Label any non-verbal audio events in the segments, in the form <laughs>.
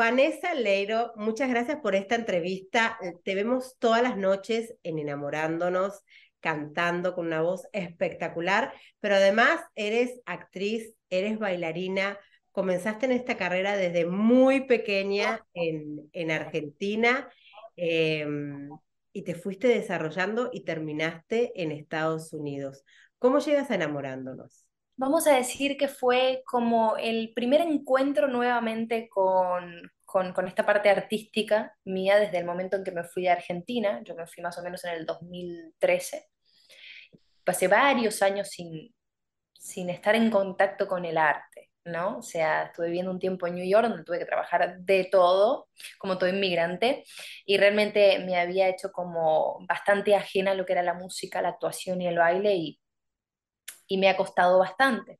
Vanessa Leiro, muchas gracias por esta entrevista. Te vemos todas las noches en Enamorándonos, cantando con una voz espectacular, pero además eres actriz, eres bailarina, comenzaste en esta carrera desde muy pequeña en, Argentina em, y te fuiste desarrollando y terminaste en Estados Unidos. ¿Cómo llegas a enamorándonos? vamos a decir que fue como el primer encuentro nuevamente con, con, esta parte artística mía desde el momento en que me fui a Argentina. Yo me fui más o menos en el 2013. Pasé varios años sin, sin estar en contacto con el arte, ¿no? O sea, estuve viviendo un tiempo en New York donde tuve que trabajar de todo, como todo inmigrante, y realmente me había hecho como bastante ajena a lo que era la música, la actuación y el baile, y y me ha costado bastante.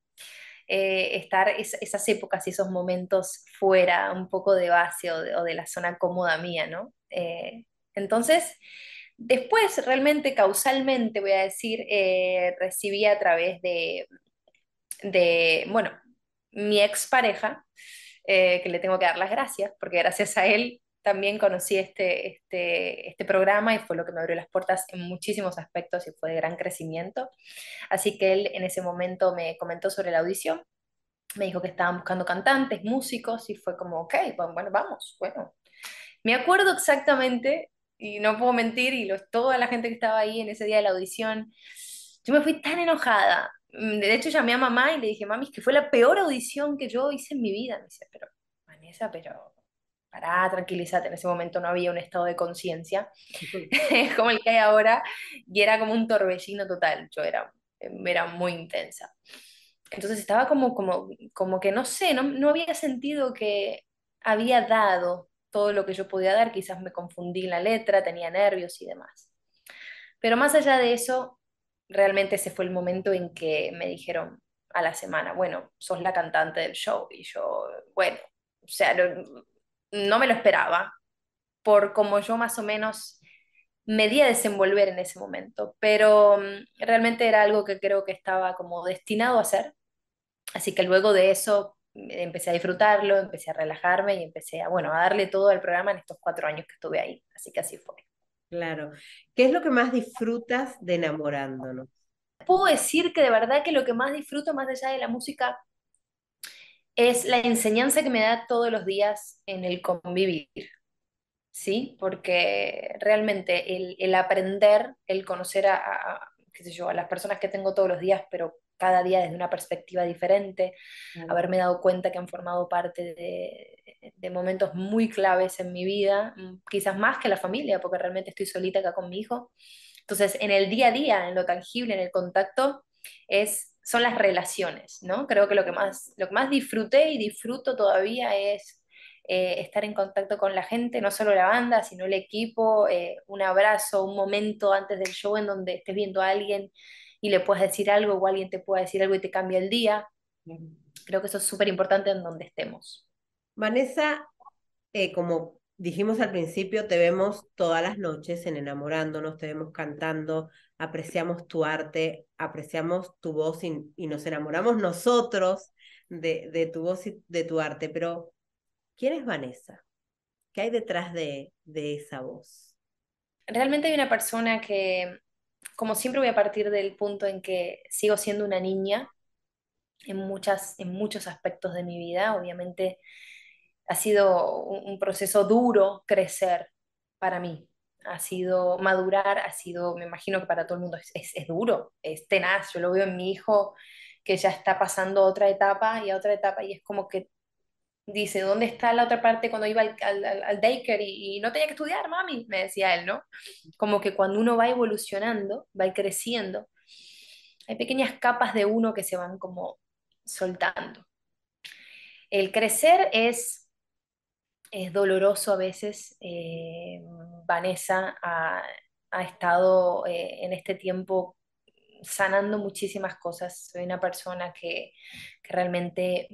Eh, estar esas épocas y esos momentos fuera un poco de base o de, la zona cómoda mía, ¿no? Eh, entonces, después realmente causalmente, voy a decir, eh, recibí a través de, de bueno, mi expareja, que le tengo que dar las gracias, porque gracias a él también conocí este, este, este programa y fue lo que me abrió las puertas en muchísimos aspectos y fue de gran crecimiento. Así que él en ese momento me comentó sobre la audición, me dijo que estaban buscando cantantes, músicos y fue como, ok, bueno, vamos, bueno. Me acuerdo exactamente, y no puedo mentir, y toda la gente que estaba ahí en ese día de la audición, yo me fui tan enojada. Mm, de hecho, llamé a mamá y le dije, mami, es que fue la peor audición que yo hice en mi vida. Me dice, pero, Vanessa, pero pará, tranquilízate, en ese momento no había un estado de conciencia <laughs> como el que hay ahora, y era como un torbellino total, yo era, era muy intensa. Entonces estaba como, como, como que no sé, no, no había sentido que había dado todo lo que yo podía dar, quizás me confundí en la letra, tenía nervios y demás. Pero más allá de eso, realmente ese fue el momento en que me dijeron a la semana, bueno, sos la cantante del show, y yo, bueno, o sea, no, no me lo esperaba por como yo más o menos me di a desenvolver en ese momento, pero mm, realmente era algo que creo que estaba como destinado a hacer. Así que luego de eso mm, empecé a disfrutarlo, empecé a relajarme y empecé a, bueno, a darle todo al programa en estos cuatro años que estuve ahí. Así que así fue. Claro. ¿Qué es lo que más disfrutas de enamorándonos? Puedo decir que de verdad que lo que más disfruto, más allá de la música, es la enseñanza que me da todos los días en el convivir, ¿sí? Porque realmente el, aprender, el conocer a, qué sé yo, a las personas que tengo todos los días, pero cada día desde una perspectiva diferente, haberme dado cuenta que han formado parte de, de, momentos muy claves en mi vida, mm, quizás más que la familia, porque realmente estoy solita acá con mi hijo. Entonces, en el día a día, en lo tangible, en el contacto, es son las relaciones, ¿no? Creo que lo que más, lo que más disfruté y disfruto todavía es eh, estar en contacto con la gente, no solo la banda, sino el equipo, eh, un abrazo, un momento antes del show en donde estés viendo a alguien y le puedas decir algo o alguien te pueda decir algo y te cambia el día. Creo que eso es súper importante en donde estemos. Vanessa, eh, como dijimos al principio, te vemos todas las noches en enamorándonos, te vemos cantando, apreciamos tu arte, apreciamos tu voz y, nos enamoramos nosotros de, de, tu voz y de tu arte. Pero, ¿quién es Vanessa? ¿Qué hay detrás de, de esa voz? Realmente hay una persona que, como siempre, voy a partir del punto en que sigo siendo una niña en, muchas, en muchos aspectos de mi vida, obviamente ha sido un, proceso duro crecer para mí. Ha sido madurar, ha sido, me imagino que para todo el mundo es, duro, es tenaz. Yo lo veo en mi hijo que ya está pasando otra etapa y a otra etapa y es como que dice, ¿dónde está la otra parte cuando iba al, al, Daker y, y, no tenía que estudiar, mami? Me decía él, ¿no? Como que cuando uno va evolucionando, va creciendo, hay pequeñas capas de uno que se van como soltando. El crecer es es doloroso a veces. Eh, Vanessa ha, estado eh, en este tiempo sanando muchísimas cosas. Soy una persona que, realmente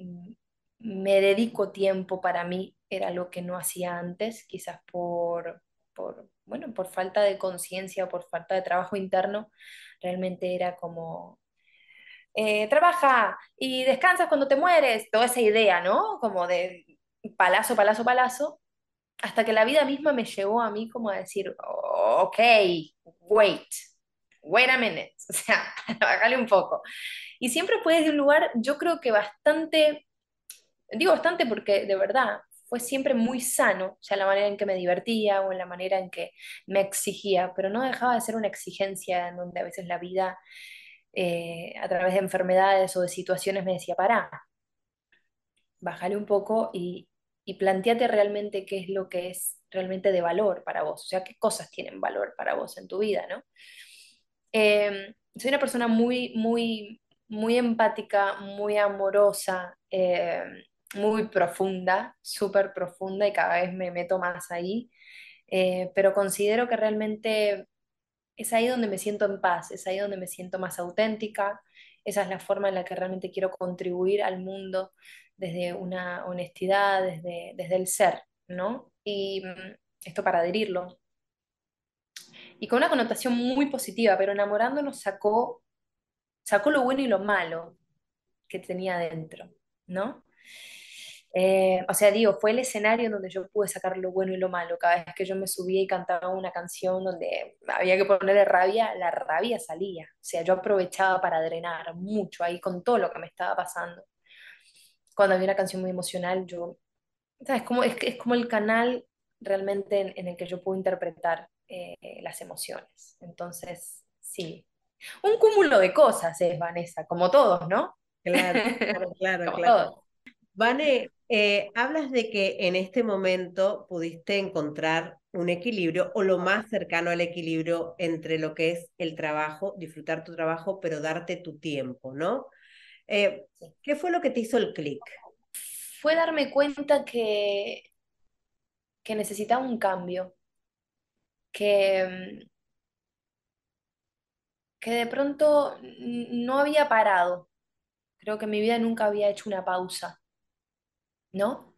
me dedico tiempo para mí, era lo que no hacía antes, quizás por, por bueno, por falta de conciencia o por falta de trabajo interno, realmente era como, eh, trabaja y descansas cuando te mueres, toda esa idea, ¿no? Como de palazo, palazo, palazo, hasta que la vida misma me llevó a mí como a decir, ok, wait, wait a minute, <laughs> o sea, bájale un poco. Y siempre fue desde un lugar, yo creo que bastante, digo bastante porque de verdad fue siempre muy sano, o sea, la manera en que me divertía o en la manera en que me exigía, pero no dejaba de ser una exigencia en donde a veces la vida, eh, a través de enfermedades o de situaciones, me decía, pará, bájale un poco y, y planteate realmente qué es lo que es realmente de valor para vos, o sea, qué cosas tienen valor para vos en tu vida, ¿no? Em, soy una persona muy, muy, muy empática, muy amorosa, em, muy profunda, súper profunda y cada vez me meto más ahí, eh, pero considero que realmente es ahí donde me siento en paz, es ahí donde me siento más auténtica, esa es la forma en la que realmente quiero contribuir al mundo desde una honestidad, desde, desde el ser, ¿no? Y mm, esto para adherirlo. Y con una connotación muy positiva, pero enamorándonos sacó, sacó lo bueno y lo malo que tenía dentro, ¿no? Eh, o sea, digo, fue el escenario donde yo pude sacar lo bueno y lo malo. Cada vez que yo me subía y cantaba una canción donde había que ponerle rabia, la rabia salía. O sea, yo aprovechaba para drenar mucho ahí con todo lo que me estaba pasando. Cuando había una canción muy emocional, yo... ¿sabes? Como, es, como el canal realmente en, el que yo puedo interpretar eh, las emociones. Entonces, sí. Un cúmulo de cosas es, Vanessa, como todos, ¿no? Claro, <laughs> claro, claro. Eh, hablas de que en este momento pudiste encontrar un equilibrio o lo más cercano al equilibrio entre lo que es el trabajo, disfrutar tu trabajo, pero darte tu tiempo, ¿no? Eh, ¿Qué fue lo que te hizo el clic? Fue darme cuenta que, que necesitaba un cambio, que, que de pronto no había parado. Creo que en mi vida nunca había hecho una pausa. ¿no?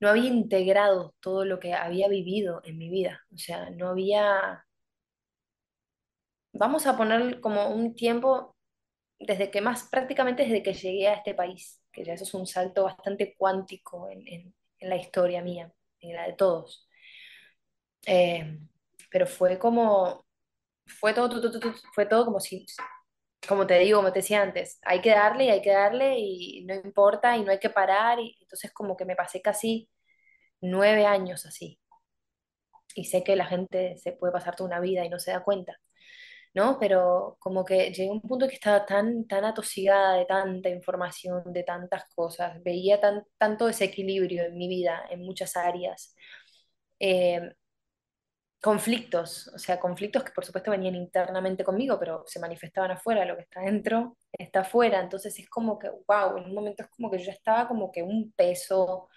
No había integrado todo lo que había vivido en mi vida, o sea, no había... Vamos a poner como un tiempo desde que más, prácticamente desde que llegué a este país, que ya eso es un salto bastante cuántico en, la historia mía, en la de todos. Eh, pero fue como, fue fue todo como si como te digo, como te decía antes, hay que darle y hay que darle y no importa y no hay que parar. Y entonces como que me pasé casi nueve años así. Y sé que la gente se puede pasar toda una vida y no se da cuenta, ¿no? Pero como que llegué a un punto que estaba tan, tan atosigada de tanta información, de tantas cosas, veía tan, tanto desequilibrio en mi vida, en muchas áreas, eh, conflictos, o sea, conflictos que por supuesto venían internamente conmigo, pero se manifestaban afuera, lo que está dentro está afuera, entonces es como que, wow, en un momento es como que yo estaba como que un peso,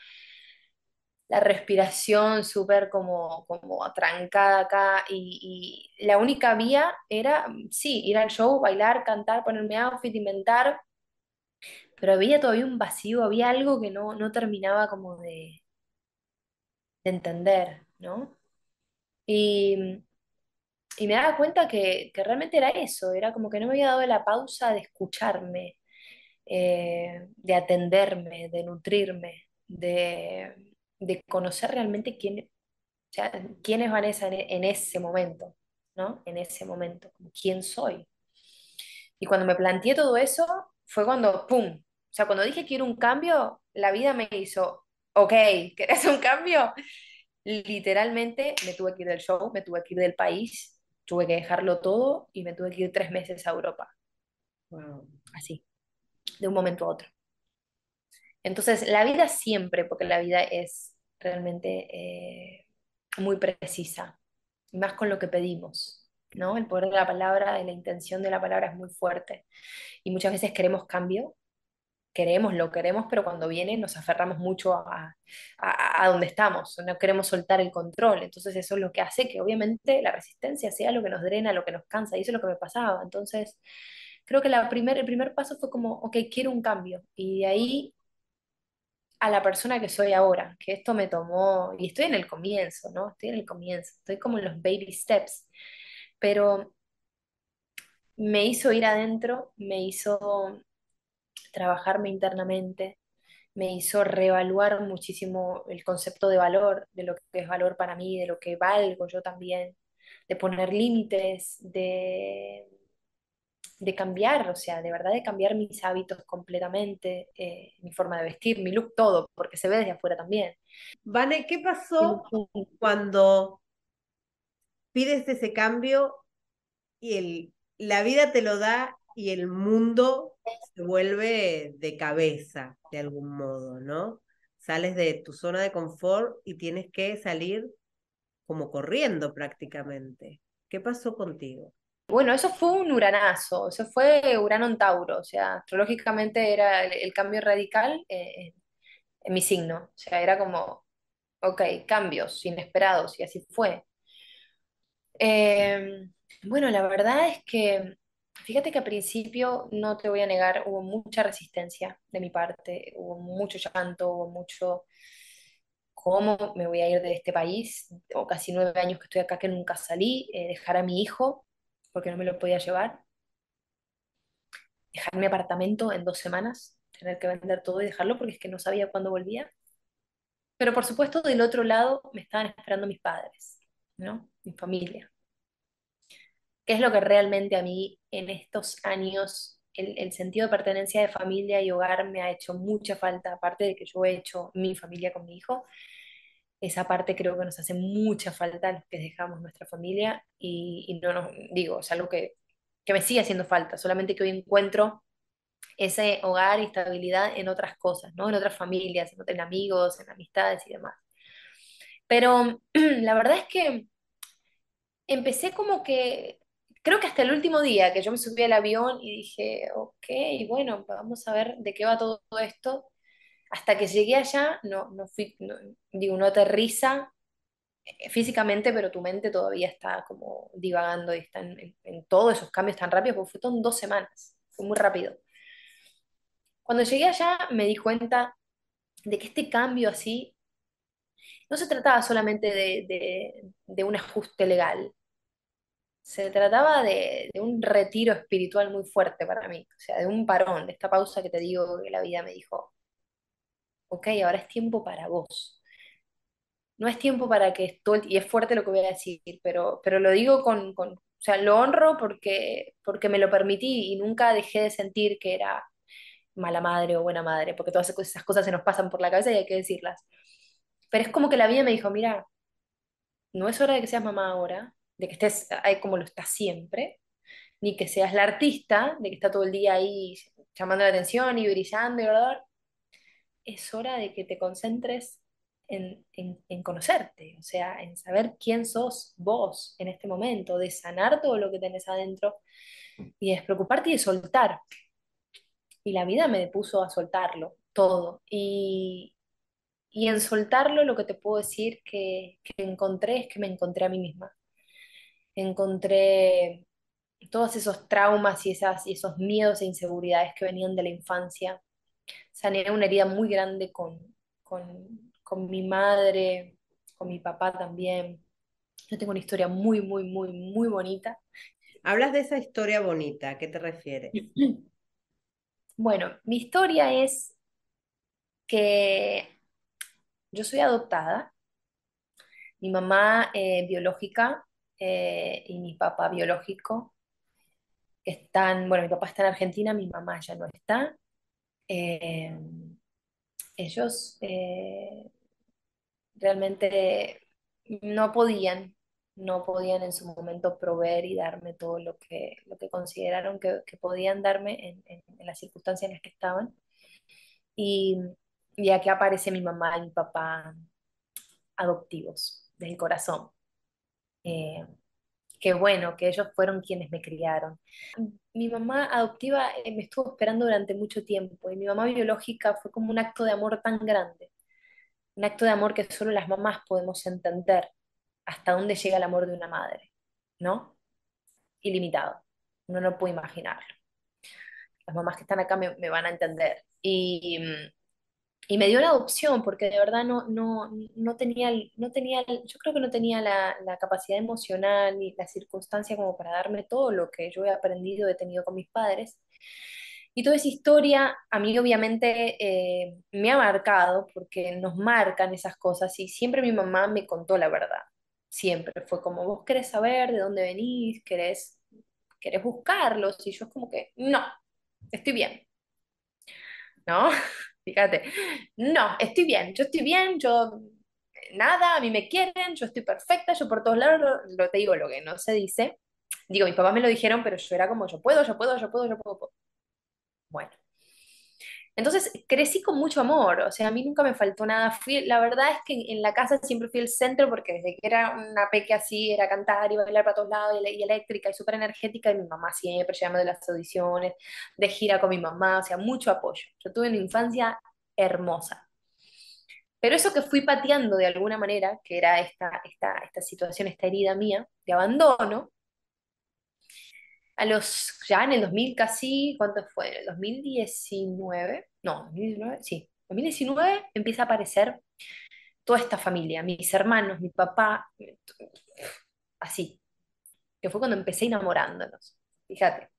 la respiración súper como, como atrancada acá y, la única vía era, sí, ir al show, bailar, cantar, ponerme outfit, inventar, pero había todavía un vacío, había algo que no, terminaba como de, de entender, ¿no? Y, me daba cuenta que, realmente era eso, era como que no me había dado la pausa de escucharme, eh, de atenderme, de nutrirme, de, conocer realmente quién, es Vanessa en, ese momento, ¿no? En ese momento, quién soy. Y cuando me planteé todo eso, fue cuando, ¡pum! O sea, cuando dije quiero un cambio, la vida me hizo, ok, ¿querés un cambio? literalmente me tuve que ir del show, me tuve que ir del país, tuve que dejarlo todo y me tuve que ir tres meses a Europa. Así, de un momento a otro. Entonces, la vida siempre, porque la vida es realmente eh, muy precisa, más con lo que pedimos, ¿no? El poder de la palabra, de la intención de la palabra es muy fuerte. Y muchas veces queremos cambio queremos, lo queremos, pero cuando viene nos aferramos mucho a, a, donde estamos, no queremos soltar el control. Entonces eso es lo que hace que obviamente la resistencia sea lo que nos drena, lo que nos cansa, y eso es lo que me pasaba. Entonces creo que la primer, el primer paso fue como, ok, quiero un cambio, y de ahí a la persona que soy ahora, que esto me tomó, y estoy en el comienzo, ¿no? Estoy en el comienzo, estoy como en los baby steps, pero me hizo ir adentro, me hizo trabajarme internamente, me hizo reevaluar muchísimo el concepto de valor, de lo que es valor para mí, de lo que valgo yo también, de poner límites, de, de cambiar, o sea, de verdad de cambiar mis hábitos completamente, eh, mi forma de vestir, mi look, todo, porque se ve desde afuera también. vane ¿qué pasó cuando pides ese cambio y el, la vida te lo da y el mundo se vuelve de cabeza, de algún modo, ¿no? Sales de tu zona de confort y tienes que salir como corriendo prácticamente. ¿Qué pasó contigo? Bueno, eso fue un uranazo, eso fue Urano en Tauro, o sea, astrológicamente era el, cambio radical eh, en mi signo, o sea, era como, ok, cambios inesperados y así fue. Em, bueno, la verdad es que Fíjate que al principio, no te voy a negar, hubo mucha resistencia de mi parte, hubo mucho llanto, hubo mucho, ¿cómo me voy a ir de este país? O casi nueve años que estoy acá que nunca salí, eh, dejar a mi hijo porque no me lo podía llevar, dejar mi apartamento en dos semanas, tener que vender todo y dejarlo porque es que no sabía cuándo volvía. Pero por supuesto, del otro lado me estaban esperando mis padres, ¿no? Mi familia qué es lo que realmente a mí en estos años, el, sentido de pertenencia de familia y hogar me ha hecho mucha falta, aparte de que yo he hecho mi familia con mi hijo. Esa parte creo que nos hace mucha falta los que dejamos nuestra familia y, no nos, digo, es algo que, me sigue haciendo falta, solamente que hoy encuentro ese hogar y estabilidad en otras cosas, ¿no? En otras familias, en amigos, en amistades y demás. Pero <clears throat> la verdad es que empecé como que creo que hasta el último día que yo me subí al avión y dije, ok, bueno, vamos a ver de qué va todo esto. Hasta que llegué allá, no, no fui, digo, no aterriza eh, físicamente, pero tu mente todavía está como divagando y está en, todos esos cambios tan rápidos, porque fue todo en dos semanas, fue muy rápido. Cuando llegué allá me di cuenta de que este cambio así no se trataba solamente de un ajuste legal, se trataba de, un retiro espiritual muy fuerte para mí, o sea, de un parón, de esta pausa que te digo que la vida me dijo, ok, ahora es tiempo para vos. No es tiempo para que estoy, y es fuerte lo que voy a decir, pero, pero lo digo con, con, o sea, lo honro porque, porque me lo permití y nunca dejé de sentir que era mala madre o buena madre, porque todas esas cosas se nos pasan por la cabeza y hay que decirlas. Pero es como que la vida me dijo, mira, no es hora de que seas mamá ahora, de que estés ahí como lo estás siempre, ni que seas la artista, de que está todo el día ahí llamando la atención y brillando y Es hora de que te concentres en, conocerte, o sea, en saber quién sos vos en este momento, de sanar todo lo que tenés adentro y despreocuparte y de soltar. Y la vida me puso a soltarlo todo. Y, en soltarlo lo que te puedo decir que encontré es que me encontré a mí misma encontré todos esos traumas y, esas, esos miedos e inseguridades que venían de la infancia. Sané una herida muy grande con, mi madre, con mi papá también. Yo tengo una historia muy, muy, muy, muy bonita. Hablas de esa historia bonita, ¿a qué te refieres? <clears throat> Bueno, mi historia es que yo soy adoptada. Mi mamá eh, biológica eh, y mi papá biológico, están, bueno, mi papá está en Argentina, mi mamá ya no está. Eh, ellos eh, realmente no podían, no podían en su momento proveer y darme todo lo que, lo que consideraron que, podían darme en, las circunstancias en las que estaban. Y, aquí aparece mi mamá y mi papá adoptivos del corazón. Eh, que bueno, que ellos fueron quienes me criaron. Mi mamá adoptiva eh, me estuvo esperando durante mucho tiempo y mi mamá biológica fue como un acto de amor tan grande, un acto de amor que solo las mamás podemos entender hasta dónde llega el amor de una madre, ¿no? Ilimitado, uno no puede imaginarlo. Las mamás que están acá me van a entender. Y, mm, y me dio la opción porque de verdad no, no, no, tenía, no tenía, yo creo que no tenía la, capacidad emocional ni la circunstancia como para darme todo lo que yo he aprendido, he tenido con mis padres. Y toda esa historia a mí obviamente eh, me ha marcado porque nos marcan esas cosas y siempre mi mamá me contó la verdad. Siempre fue como, vos querés saber de dónde venís, querés, querés buscarlos y yo es como que, no, estoy bien. ¿No? <laughs> fíjate. No, estoy bien, yo estoy bien, yo eh, nada, a mí me quieren, yo estoy perfecta, yo por todos lados lo, te digo lo que no se dice. Digo, mis papás me lo dijeron, pero yo era como, yo puedo, yo puedo, yo puedo, yo puedo. puedo. Bueno, entonces crecí con mucho amor, o sea, a mí nunca me faltó nada. la verdad es que en la casa siempre fui el centro porque desde que era una peque así era cantar y bailar para todos lados y, eléctrica y súper energética y mi mamá siempre llama de las audiciones, de gira con mi mamá, o sea, mucho apoyo. Yo tuve una infancia hermosa. Pero eso que fui pateando de alguna manera, que era esta, esta, esta situación, esta herida mía de abandono, los, ya en el 2000 casi, ¿cuánto fue? el 2019? No, 2019, sí. 2019 empieza a aparecer toda esta familia, mis hermanos, mi papá, así. Que fue cuando empecé enamorándonos. Fíjate.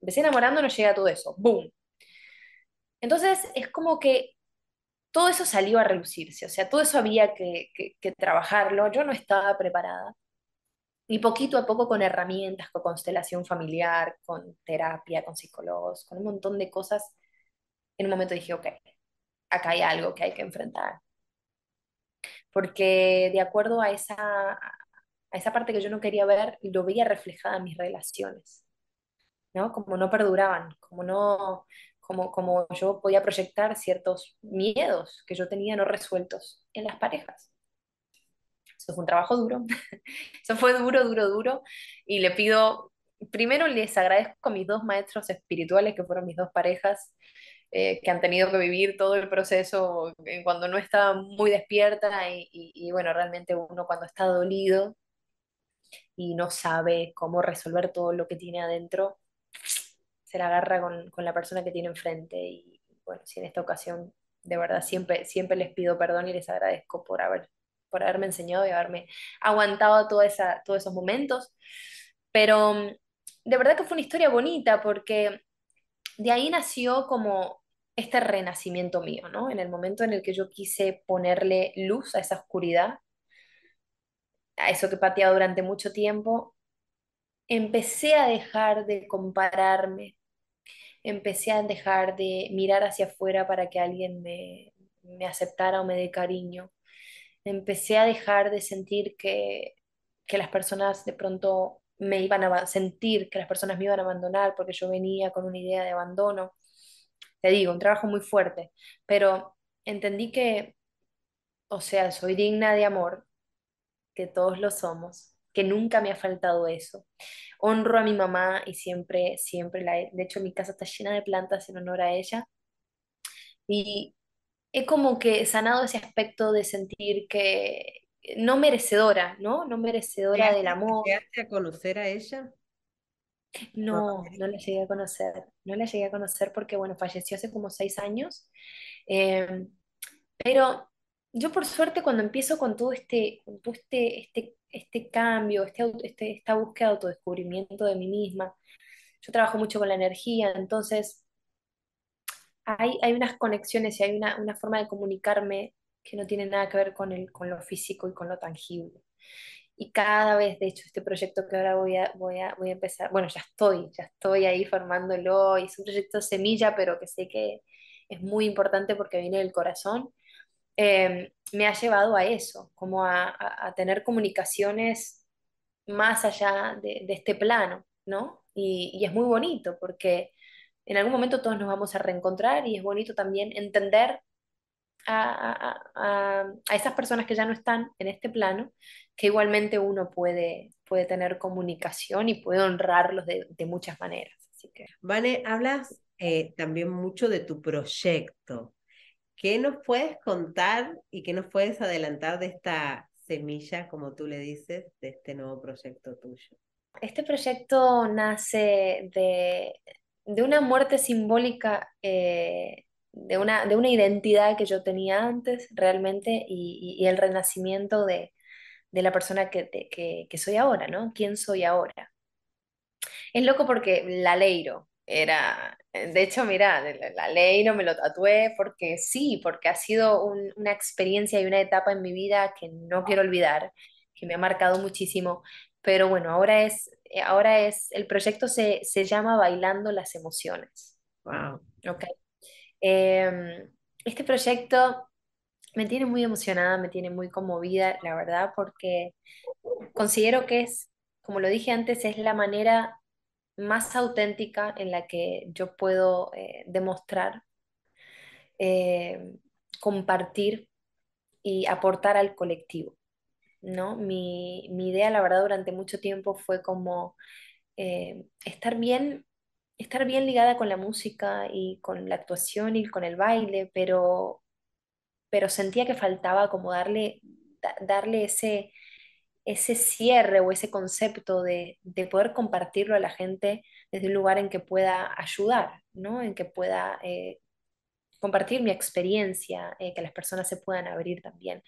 Empecé enamorándonos, llega todo eso. ¡Boom! Entonces es como que todo eso salió a relucirse, o sea, todo eso había que, que trabajarlo, yo no estaba preparada y poquito a poco con herramientas, con constelación familiar, con terapia, con psicólogos, con un montón de cosas, en un momento dije, ok, acá hay algo que hay que enfrentar. Porque de acuerdo a esa, a esa parte que yo no quería ver, lo veía reflejada en mis relaciones, ¿no? Como no perduraban, como no... Como, como yo podía proyectar ciertos miedos que yo tenía no resueltos en las parejas. Eso fue un trabajo duro, <laughs> eso fue duro, duro, duro. Y le pido, primero les agradezco a mis dos maestros espirituales, que fueron mis dos parejas, eh, que han tenido que vivir todo el proceso eh, cuando no está muy despierta y, y, bueno, realmente uno cuando está dolido y no sabe cómo resolver todo lo que tiene adentro, se la agarra con, con la persona que tiene enfrente. Y bueno, si en esta ocasión, de verdad, siempre, siempre les pido perdón y les agradezco por haber por haberme enseñado y haberme aguantado todos esos momentos. Pero mm, de verdad que fue una historia bonita porque de ahí nació como este renacimiento mío, ¿no? En el momento en el que yo quise ponerle luz a esa oscuridad, a eso que pateaba durante mucho tiempo, empecé a dejar de compararme, empecé a dejar de mirar hacia afuera para que alguien me aceptara o me dé cariño, empecé a dejar de sentir que, las personas de pronto me iban a sentir, que las personas me iban a abandonar porque yo venía con una idea de abandono. Te digo, un trabajo muy fuerte, pero entendí que, o sea, soy digna de amor, que todos lo somos, que nunca me ha faltado eso. Honro a mi mamá y siempre, siempre la he, de hecho mi casa está llena de plantas en honor a ella. Y he como que sanado ese aspecto de sentir que no merecedora, ¿no? No merecedora del amor. hace a conocer a ella? No, no la llegué a conocer, no la llegué a conocer porque, bueno, falleció hace como seis años. Eh, pero yo por suerte cuando empiezo con todo este, con este, este, este, cambio, este, este, esta búsqueda de autodescubrimiento de mí misma, yo trabajo mucho con la energía, entonces hay, unas conexiones y hay una, forma de comunicarme que no tiene nada que ver con, el, con lo físico y con lo tangible. Y cada vez, de hecho, este proyecto que ahora voy a, voy voy a empezar, bueno, ya estoy, ya estoy ahí formándolo, y es un proyecto semilla, pero que sé que es muy importante porque viene del corazón, eh, me ha llevado a eso, como a, tener comunicaciones más allá de, este plano, ¿no? y, es muy bonito porque en algún momento todos nos vamos a reencontrar y es bonito también entender a, a, a, a, esas personas que ya no están en este plano, que igualmente uno puede, puede tener comunicación y puede honrarlos de, de muchas maneras. Así que... Vane, hablas eh, también mucho de tu proyecto. ¿Qué nos puedes contar y qué nos puedes adelantar de esta semilla, como tú le dices, de este nuevo proyecto tuyo? Este proyecto nace de, de una muerte simbólica eh, de, una, de una identidad que yo tenía antes realmente y, el renacimiento de, la persona que, soy ahora, ¿no? ¿Quién soy ahora? Es loco porque la Leiro era, eh, de hecho, mira, la Leiro me lo tatué porque sí, porque ha sido una experiencia y una etapa en mi vida que no quiero olvidar, que me ha marcado muchísimo, pero bueno, ahora es eh, ahora es, el proyecto se, se llama Bailando las Emociones. Wow. Ok. Em, este proyecto me tiene muy emocionada, me tiene muy conmovida, la verdad, porque considero que es, como lo dije antes, es la manera más auténtica en la que yo puedo eh, demostrar, eh, compartir y aportar al colectivo. ¿no? Mi, idea, la verdad, durante mucho tiempo fue como eh, estar bien estar bien ligada con la música y con la actuación y con el baile, pero, pero sentía que faltaba como darle, darle ese, ese cierre o ese concepto de, poder compartirlo a la gente desde un lugar en que pueda ayudar, ¿no? en que pueda eh, compartir mi experiencia, eh, que las personas se puedan abrir también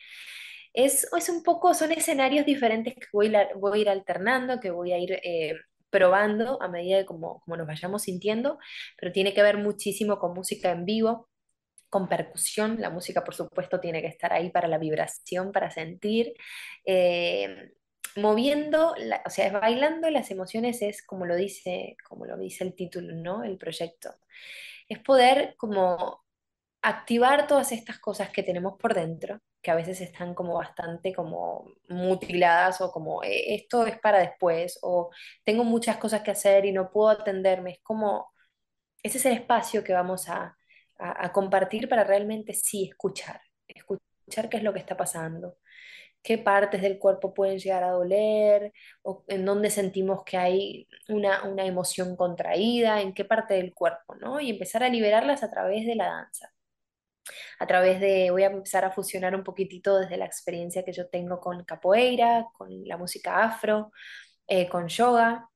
es, un poco, son escenarios diferentes que voy, voy a ir alternando, que voy a ir eh, probando a medida de como, nos vayamos sintiendo, pero tiene que ver muchísimo con música en vivo, con percusión, la música por supuesto tiene que estar ahí para la vibración, para sentir. Eh, moviendo, o sea, es bailando las emociones, es como lo dice, como lo dice el título, ¿no? El proyecto. Es poder como activar todas estas cosas que tenemos por dentro, que a veces están como bastante como mutiladas o como eh, esto es para después o tengo muchas cosas que hacer y no puedo atenderme. Es como, ese es el espacio que vamos a, compartir para realmente sí escuchar, escuchar qué es lo que está pasando, qué partes del cuerpo pueden llegar a doler, o en dónde sentimos que hay una, una emoción contraída, en qué parte del cuerpo, ¿no? Y empezar a liberarlas a través de la danza a través de, voy a empezar a fusionar un poquitito desde la experiencia que yo tengo con capoeira, con la música afro, eh, con yoga.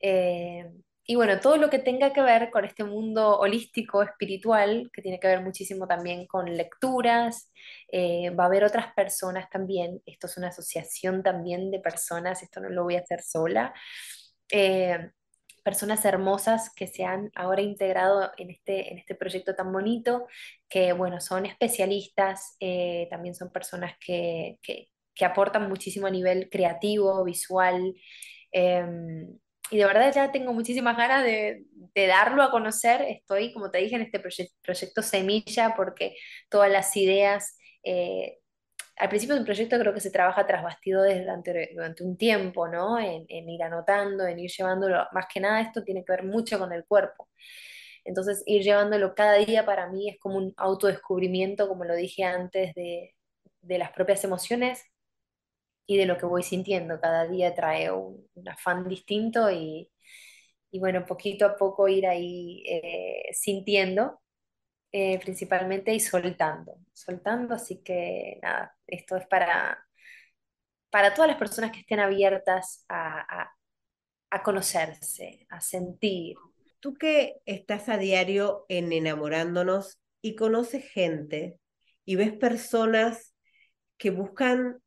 Eh, y bueno, todo lo que tenga que ver con este mundo holístico, espiritual, que tiene que ver muchísimo también con lecturas, eh, va a haber otras personas también, esto es una asociación también de personas, esto no lo voy a hacer sola personas hermosas que se han ahora integrado en este, en este proyecto tan bonito, que bueno, son especialistas, eh, también son personas que, aportan muchísimo a nivel creativo, visual. Em, y de verdad ya tengo muchísimas ganas de, darlo a conocer. Estoy, como te dije, en este proyecto Semilla porque todas las ideas eh, al principio de un proyecto creo que se trabaja tras bastidores durante, un tiempo, ¿no? En, ir anotando, en ir llevándolo. Más que nada esto tiene que ver mucho con el cuerpo. Entonces ir llevándolo cada día para mí es como un autodescubrimiento, como lo dije antes, de, las propias emociones y de lo que voy sintiendo. Cada día trae un, afán distinto y, bueno, poquito a poco ir ahí eh, sintiendo eh, principalmente y soltando, soltando, así que nada, esto es para, para todas las personas que estén abiertas a, a, a conocerse, a sentir. Tú que estás a diario en enamorándonos y conoces gente y ves personas que buscan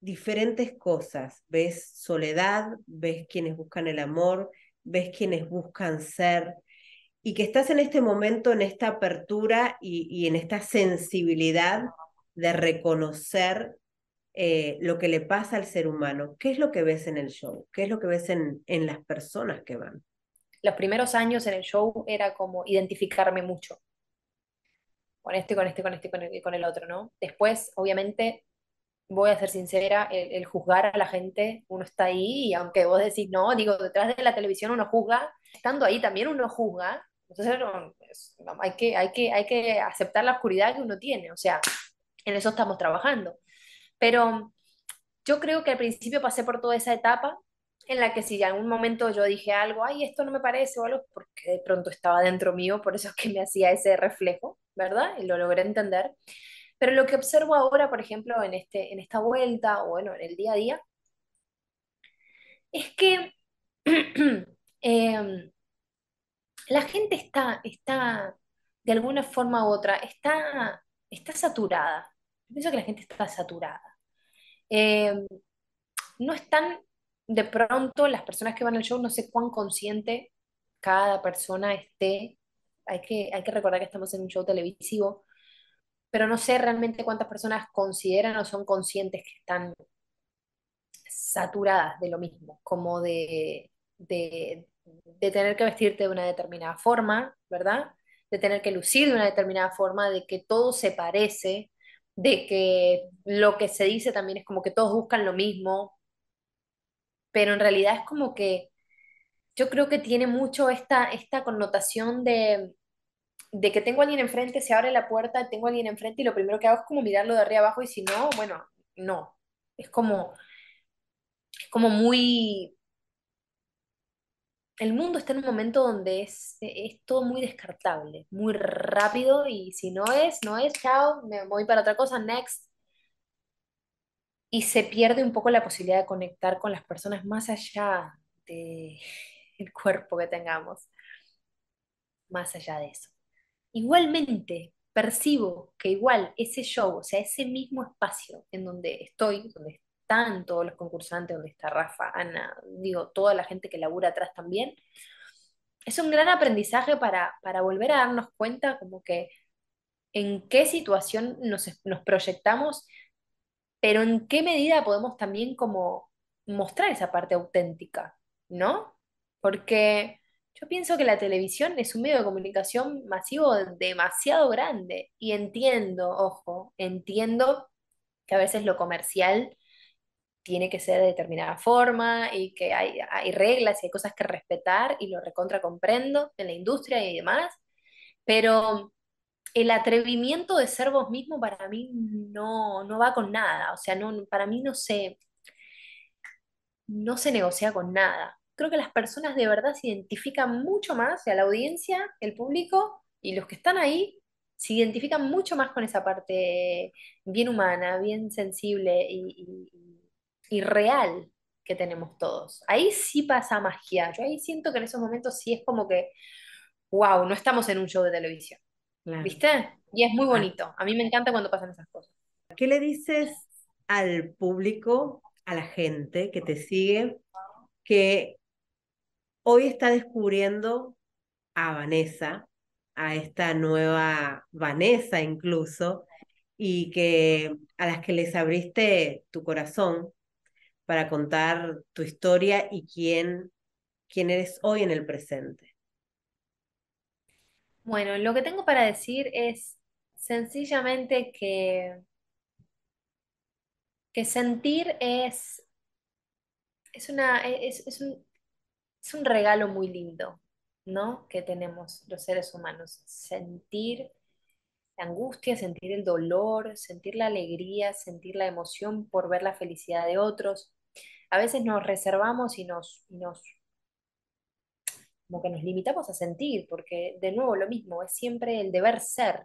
diferentes cosas, ves soledad, ves quienes buscan el amor, ves quienes buscan ser, y que estás en este momento en esta apertura y, en esta sensibilidad de reconocer eh, lo que le pasa al ser humano. ¿Qué es lo que ves en el show? ¿Qué es lo que ves en, en las personas que van? Los primeros años en el show era como identificarme mucho con este, con este, con este, con el, con el otro, ¿no? Después, obviamente, voy a ser sincera, el, el, juzgar a la gente, uno está ahí y aunque vos decís no, digo, detrás de la televisión uno juzga, estando ahí también uno juzga, entonces, hay, que, hay, que, hay que aceptar la oscuridad que uno tiene, o sea, en eso estamos trabajando. Pero yo creo que al principio pasé por toda esa etapa en la que si en algún momento yo dije algo, ay, esto no me parece o algo, porque de pronto estaba dentro mío, por eso es que me hacía ese reflejo, ¿verdad? Y lo logré entender. Pero lo que observo ahora, por ejemplo, en, este, en esta vuelta o bueno, en el día a día, es que está, de alguna forma u otra, está, está saturada. Yo pienso que la gente está saturada. Eh, no están, de pronto, las personas que van al show, no sé cuán consciente cada persona esté. Hay que, hay que recordar que estamos en un show televisivo, pero no sé realmente cuántas personas consideran o son conscientes que están saturadas de lo mismo, como de, de, de tener que vestirte de una determinada forma, ¿verdad? De tener que lucir de una determinada forma, de que todo se parece, de que lo que se dice también es como que todos buscan lo mismo, pero en realidad es como que yo creo que tiene mucho esta, esta connotación de, de que tengo a alguien enfrente, se abre la puerta, tengo a alguien enfrente y lo primero que hago es como mirarlo de arriba abajo y si no, bueno, no. Es como, es como muy, el mundo está en un momento donde es, e-, es todo muy descartable, muy rápido y si no es, no es, chao, me voy para otra cosa, next. Y se pierde un poco la posibilidad de conectar con las personas más allá del cuerpo que tengamos, más allá de eso. Igualmente, percibo que igual ese yo, o sea, ese mismo espacio en donde estoy, donde están todos los concursantes, donde está Rafa, Ana, digo, toda la gente que labura atrás también. Es un gran aprendizaje para, volver a darnos cuenta como que en qué situación nos, nos proyectamos, pero en qué medida podemos también como mostrar esa parte auténtica, ¿no? Porque yo pienso que la televisión es un medio de comunicación masivo demasiado grande y entiendo, ojo, entiendo que a veces lo comercial tiene que ser de determinada forma y que hay, reglas y hay cosas que respetar y lo recontra comprendo en la industria y demás, pero el atrevimiento de ser vos mismo para mí no, va con nada, o sea, no, para mí no se, no se negocia con nada. Creo que las personas de verdad se identifican mucho más, o sea, la audiencia, el público y los que están ahí se identifican mucho más con esa parte bien humana, bien sensible y y real que tenemos todos. Ahí sí pasa magia. Yo ahí siento que en esos momentos sí es como que, wow, no estamos en un show de televisión. ¿Viste? Y es muy bonito. A mí me encanta cuando pasan esas cosas. ¿Qué le dices al público, a la gente que te sigue, que hoy está descubriendo a Vanessa, a esta nueva Vanessa incluso, y que a las que les abriste tu corazón, para contar tu historia y quién, quién eres hoy en el presente. Bueno, lo que tengo para decir es sencillamente que, que sentir es, es, una, es, un, regalo muy lindo, ¿no? Que tenemos los seres humanos. Sentir la angustia, sentir el dolor, sentir la alegría, sentir la emoción por ver la felicidad de otros, a veces nos reservamos y nos, y nos como que nos limitamos a sentir, porque de nuevo lo mismo, es siempre el deber ser,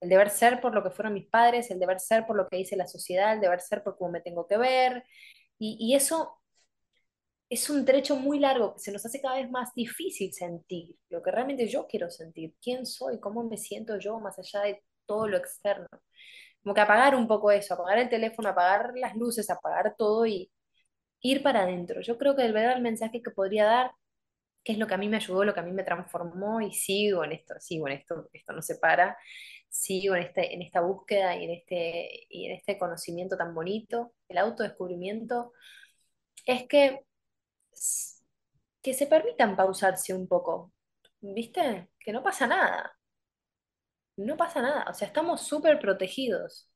el deber ser por lo que fueron mis padres, el deber ser por lo que dice la sociedad, el deber ser por cómo me tengo que ver, y, y eso es un trecho muy largo que se nos hace cada vez más difícil sentir lo que realmente yo quiero sentir, quién soy, cómo me siento yo más allá de todo lo externo. Como que apagar un poco eso, apagar el teléfono, apagar las luces, apagar todo y, ir para adentro. Yo creo que el verdadero mensaje que podría dar, que es lo que a mí me ayudó, lo que a mí me transformó y sigo en esto, sigo en esto, esto no se para, sigo en, este, en esta búsqueda y en, este, en este conocimiento tan bonito, el autodescubrimiento, es que, que se permitan pausarse un poco, ¿viste? Que no pasa nada. No pasa nada, o sea, estamos súper protegidos.